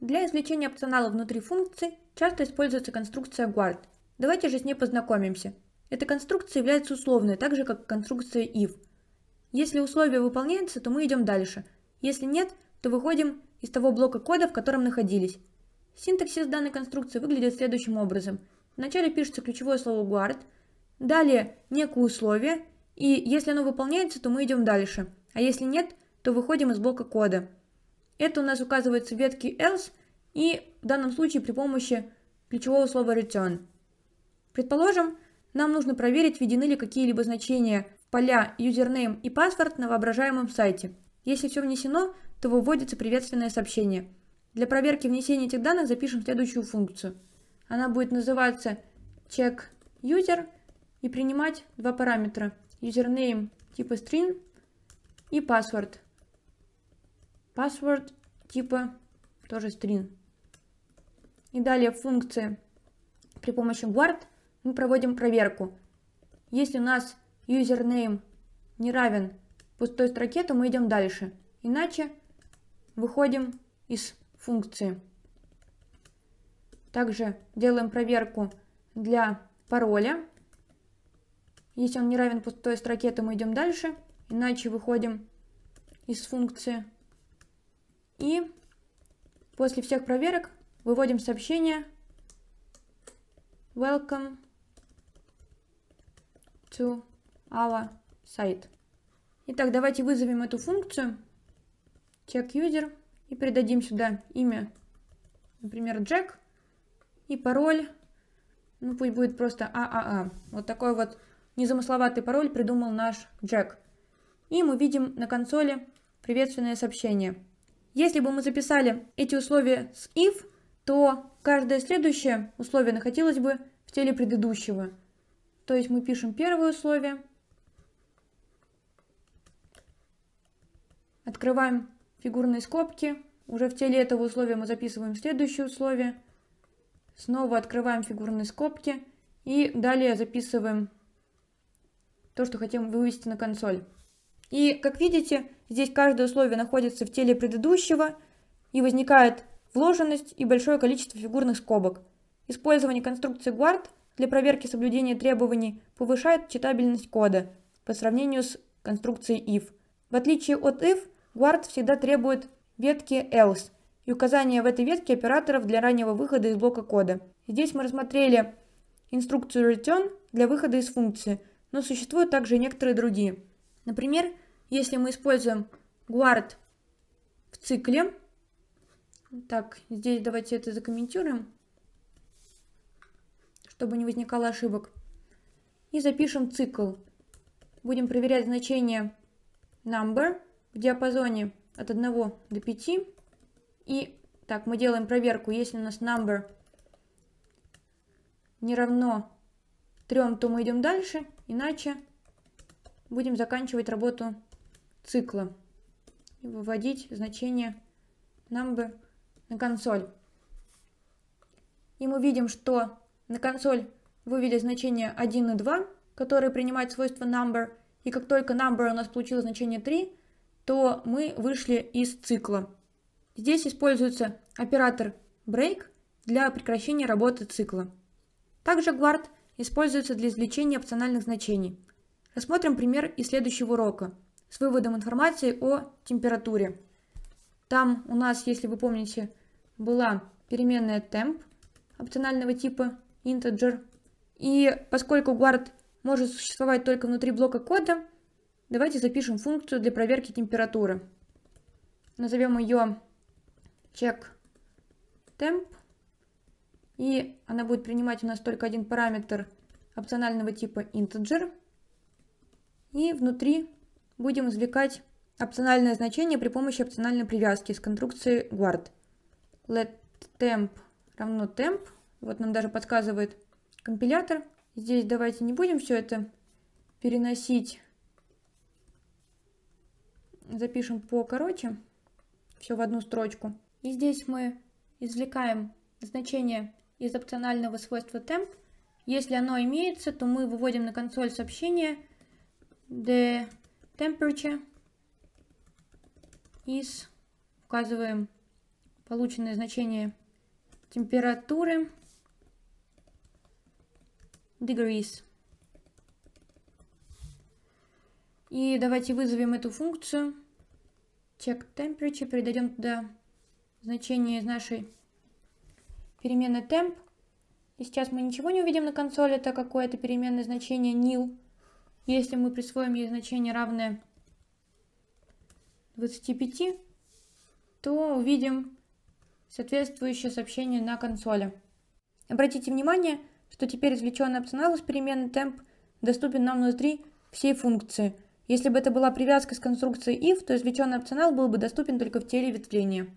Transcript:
Для извлечения опционала внутри функции часто используется конструкция guard. Давайте же с ней познакомимся. Эта конструкция является условной, так же как конструкция if. Если условие выполняется, то мы идем дальше. Если нет, то выходим из того блока кода, в котором находились. Синтаксис данной конструкции выглядит следующим образом. Вначале пишется ключевое слово guard, далее некое условие, и если оно выполняется, то мы идем дальше, а если нет, то выходим из блока кода. Это у нас указываются ветки else и в данном случае при помощи ключевого слова return. Предположим, нам нужно проверить, введены ли какие-либо значения в поля username и password на воображаемом сайте. Если все внесено, то выводится приветственное сообщение. Для проверки внесения этих данных запишем следующую функцию. Она будет называться check user и принимать два параметра username типа string и password password типа тоже string. И далее в функции при помощи guard мы проводим проверку. Если у нас username не равен пустой строке, то мы идем дальше. Иначе выходим из функции. Также делаем проверку для пароля. Если он не равен пустой строке, то мы идем дальше. Иначе выходим из функции. И после всех проверок выводим сообщение Welcome to our site. Итак, давайте вызовем эту функцию check_user и передадим сюда имя, например, Джек и пароль, ну пусть будет просто ААА. А а. Вот такой вот незамысловатый пароль придумал наш Джек. И мы видим на консоли приветственное сообщение – если бы мы записали эти условия с if, то каждое следующее условие находилось бы в теле предыдущего. То есть мы пишем первое условие, открываем фигурные скобки, уже в теле этого условия мы записываем следующее условие, снова открываем фигурные скобки и далее записываем то, что хотим вывести на консоль. И, как видите, здесь каждое условие находится в теле предыдущего, и возникает вложенность и большое количество фигурных скобок. Использование конструкции guard для проверки соблюдения требований повышает читабельность кода по сравнению с конструкцией if. В отличие от if, guard всегда требует ветки else и указания в этой ветке операторов для раннего выхода из блока кода. Здесь мы рассмотрели инструкцию return для выхода из функции, но существуют также некоторые другие. Например, если мы используем guard в цикле, так, здесь давайте это закомментируем, чтобы не возникало ошибок, и запишем цикл. Будем проверять значение number в диапазоне от 1 до 5. И так, мы делаем проверку, если у нас number не равно 3, то мы идем дальше, иначе будем заканчивать работу цикла и выводить значение number на консоль. И мы видим, что на консоль вывели значение 1 и 2, которые принимают свойство number. И как только number у нас получило значение 3, то мы вышли из цикла. Здесь используется оператор break для прекращения работы цикла. Также guard используется для извлечения опциональных значений – Рассмотрим пример из следующего урока с выводом информации о температуре. Там у нас, если вы помните, была переменная темп опционального типа integer. И поскольку guard может существовать только внутри блока кода, давайте запишем функцию для проверки температуры. Назовем ее check temp. И она будет принимать у нас только один параметр опционального типа integer – и внутри будем извлекать опциональное значение при помощи опциональной привязки с конструкции guard. Let temp равно temp. Вот нам даже подсказывает компилятор. Здесь давайте не будем все это переносить. Запишем покороче. Все в одну строчку. И здесь мы извлекаем значение из опционального свойства temp. Если оно имеется, то мы выводим на консоль сообщение – the temperature is, указываем полученное значение температуры, degrees. И давайте вызовем эту функцию, check temperature, передадем туда значение из нашей переменной temp. И сейчас мы ничего не увидим на консоли, так как у этой переменной значение nil. Если мы присвоим ей значение равное 25, то увидим соответствующее сообщение на консоли. Обратите внимание, что теперь извлеченный опционал из перемены темп доступен нам внутри всей функции. Если бы это была привязка с конструкцией if, то извлеченный опционал был бы доступен только в теле ветвления.